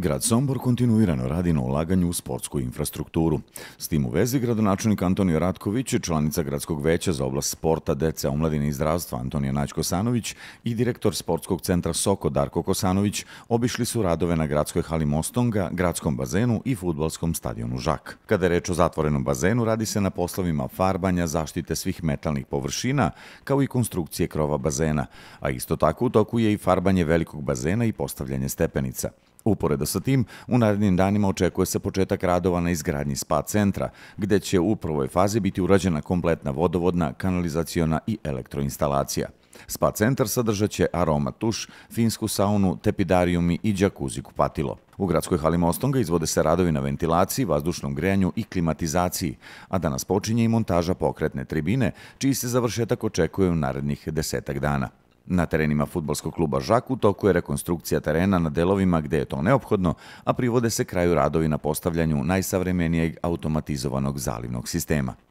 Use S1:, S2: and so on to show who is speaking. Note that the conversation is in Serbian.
S1: Grad Sombor kontinuirano radi na ulaganju u sportsku infrastrukturu. S tim u vezi, gradonačelnik Antonio Ratković, članica Gradskog veća za oblast sporta, dece, omladine i zdravstva Antonija Naćko-Sanović i direktor sportskog centra Soko Darko Kosanović obišli su radove na gradskoj hali Mostonga, gradskom bazenu i futbalskom stadionu Žak. Kada je reč o zatvorenom bazenu, radi se na poslovima farbanja, zaštite svih metalnih površina, kao i konstrukcije krova bazena, a isto tako u toku je i farbanje velikog bazena i postavljanje stepenica. Uporeda sa tim, u narednim danima očekuje se početak radova na izgradnji spa centra, gde će u prvoj fazi biti urađena kompletna vodovodna, kanalizaciona i elektroinstalacija. Spa centar sadržaće aroma tuš, finsku saunu, tepidarijumi i džakuzi kupatilo. U gradskoj hali Mostonga izvode se radovi na ventilaciji, vazdušnom grejanju i klimatizaciji, a danas počinje i montaža pokretne tribine, čiji se završetak očekuje u narednih desetak dana. Na terenima futbolskog kluba Žak u toku je rekonstrukcija terena na delovima gde je to neophodno, a privode se kraju radovi na postavljanju najsavremenijeg automatizovanog zalivnog sistema.